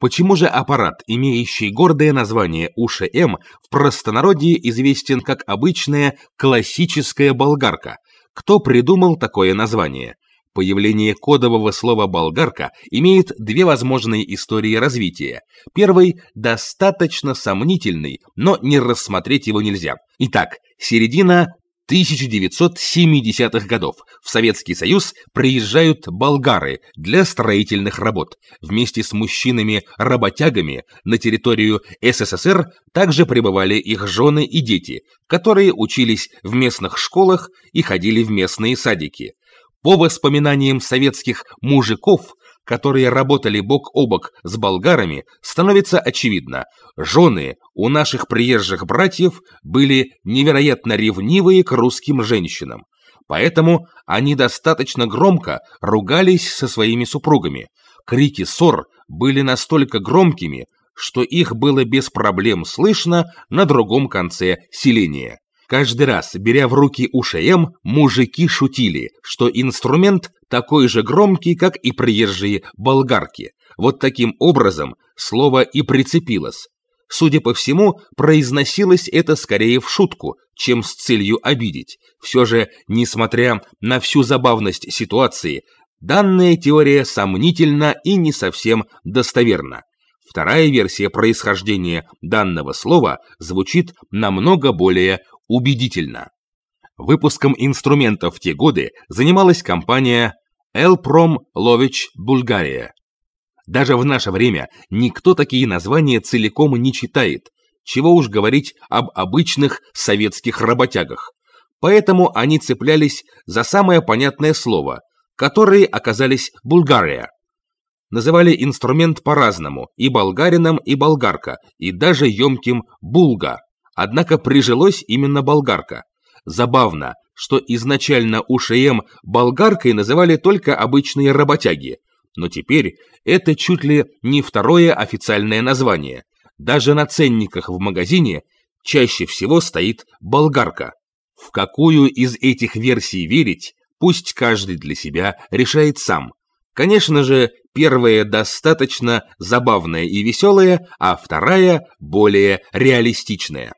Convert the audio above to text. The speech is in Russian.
Почему же аппарат, имеющий гордое название УШМ, в простонародье известен как обычная классическая болгарка? Кто придумал такое название? Появление кодового слова «болгарка» имеет две возможные истории развития. Первый – достаточно сомнительный, но не рассмотреть его нельзя. Итак, середина 1970-х годов в Советский Союз приезжают болгары для строительных работ. Вместе с мужчинами-работягами на территорию СССР также пребывали их жены и дети, которые учились в местных школах и ходили в местные садики. По воспоминаниям советских мужиков – которые работали бок о бок с болгарами, становится очевидно, жены у наших приезжих братьев были невероятно ревнивые к русским женщинам, поэтому они достаточно громко ругались со своими супругами. Крики ссор были настолько громкими, что их было без проблем слышно на другом конце селения. Каждый раз, беря в руки УШМ, мужики шутили, что инструмент такой же громкий, как и приезжие болгарки. Вот таким образом слово и прицепилось. Судя по всему, произносилось это скорее в шутку, чем с целью обидеть. Все же, несмотря на всю забавность ситуации, данная теория сомнительна и не совсем достоверна. Вторая версия происхождения данного слова звучит намного более убедительно. Выпуском инструментов в те годы занималась компания «Элпром Лович Bulgaria. Даже в наше время никто такие названия целиком не читает, чего уж говорить об обычных советских работягах. Поэтому они цеплялись за самое понятное слово, которые оказались «Булгария». Называли инструмент по-разному, и болгарином, и болгарка, и даже емким «булга». Однако прижилось именно болгарка. Забавно, что изначально у ШМ болгаркой называли только обычные работяги, но теперь это чуть ли не второе официальное название. Даже на ценниках в магазине чаще всего стоит болгарка. В какую из этих версий верить, пусть каждый для себя решает сам. Конечно же, первая достаточно забавная и веселая, а вторая более реалистичная.